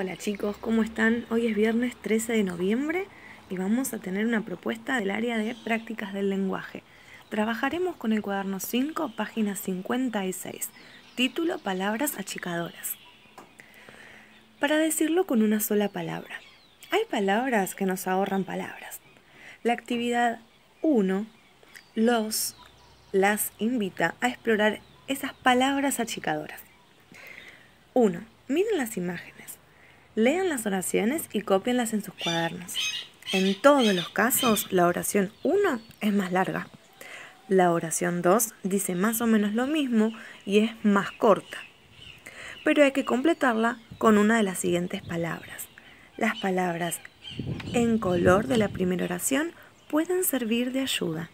Hola chicos, ¿cómo están? Hoy es viernes 13 de noviembre y vamos a tener una propuesta del área de prácticas del lenguaje. Trabajaremos con el cuaderno 5, página 56, título Palabras achicadoras. Para decirlo con una sola palabra. Hay palabras que nos ahorran palabras. La actividad 1 los las invita a explorar esas palabras achicadoras. 1. Miren las imágenes. Lean las oraciones y cópienlas en sus cuadernos. En todos los casos, la oración 1 es más larga. La oración 2 dice más o menos lo mismo y es más corta. Pero hay que completarla con una de las siguientes palabras. Las palabras en color de la primera oración pueden servir de ayuda.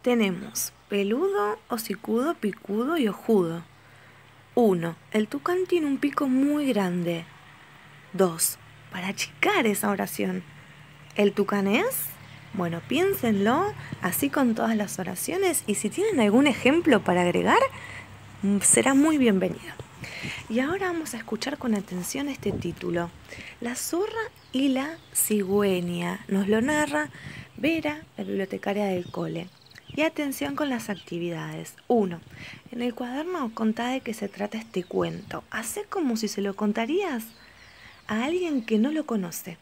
Tenemos peludo, hocicudo, picudo y ojudo. 1. El tucán tiene un pico muy grande dos, para achicar esa oración. ¿El tucanés? Bueno, piénsenlo así con todas las oraciones y si tienen algún ejemplo para agregar, mm, será muy bienvenido. Y ahora vamos a escuchar con atención este título, La zurra y la cigüeña. Nos lo narra Vera, la bibliotecaria del cole. Y atención con las actividades. Uno, En el cuaderno contá de qué se trata este cuento. Hacé como si se lo contarías a alguien que no lo conoce.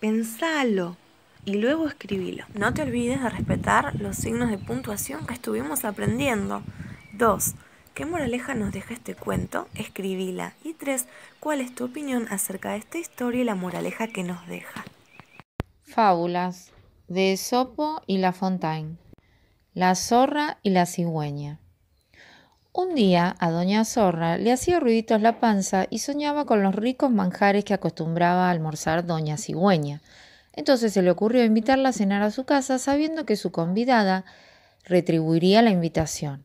Pensalo y luego escribilo. No te olvides de respetar los signos de puntuación que estuvimos aprendiendo. 2. ¿Qué moraleja nos deja este cuento? Escribila. Y tres, ¿Cuál es tu opinión acerca de esta historia y la moraleja que nos deja? Fábulas de Esopo y La Fontaine. La zorra y la cigüeña. Un día a doña Zorra le hacía ruiditos la panza y soñaba con los ricos manjares que acostumbraba a almorzar doña Cigüeña. Entonces se le ocurrió invitarla a cenar a su casa sabiendo que su convidada retribuiría la invitación.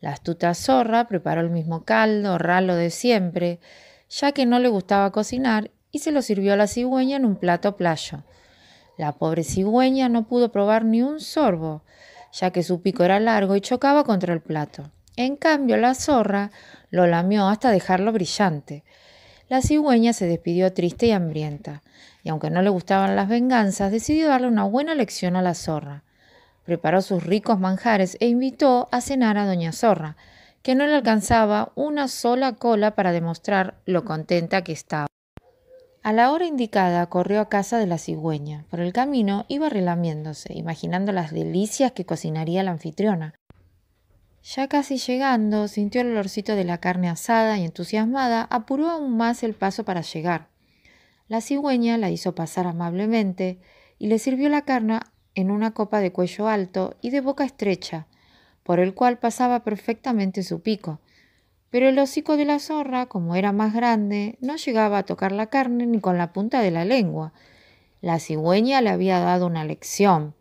La astuta zorra preparó el mismo caldo, ralo de siempre, ya que no le gustaba cocinar, y se lo sirvió a la cigüeña en un plato playo. La pobre cigüeña no pudo probar ni un sorbo, ya que su pico era largo y chocaba contra el plato. En cambio, la zorra lo lamió hasta dejarlo brillante. La cigüeña se despidió triste y hambrienta, y aunque no le gustaban las venganzas, decidió darle una buena lección a la zorra. Preparó sus ricos manjares e invitó a cenar a doña zorra, que no le alcanzaba una sola cola para demostrar lo contenta que estaba. A la hora indicada corrió a casa de la cigüeña. Por el camino iba relamiéndose, imaginando las delicias que cocinaría la anfitriona. Ya casi llegando, sintió el olorcito de la carne asada y entusiasmada, apuró aún más el paso para llegar. La cigüeña la hizo pasar amablemente y le sirvió la carne en una copa de cuello alto y de boca estrecha, por el cual pasaba perfectamente su pico. Pero el hocico de la zorra, como era más grande, no llegaba a tocar la carne ni con la punta de la lengua. La cigüeña le había dado una lección.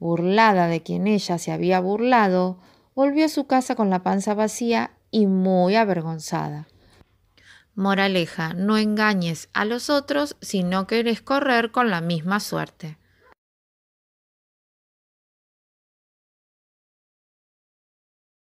Burlada de quien ella se había burlado, volvió a su casa con la panza vacía y muy avergonzada. Moraleja, no engañes a los otros si no querés correr con la misma suerte.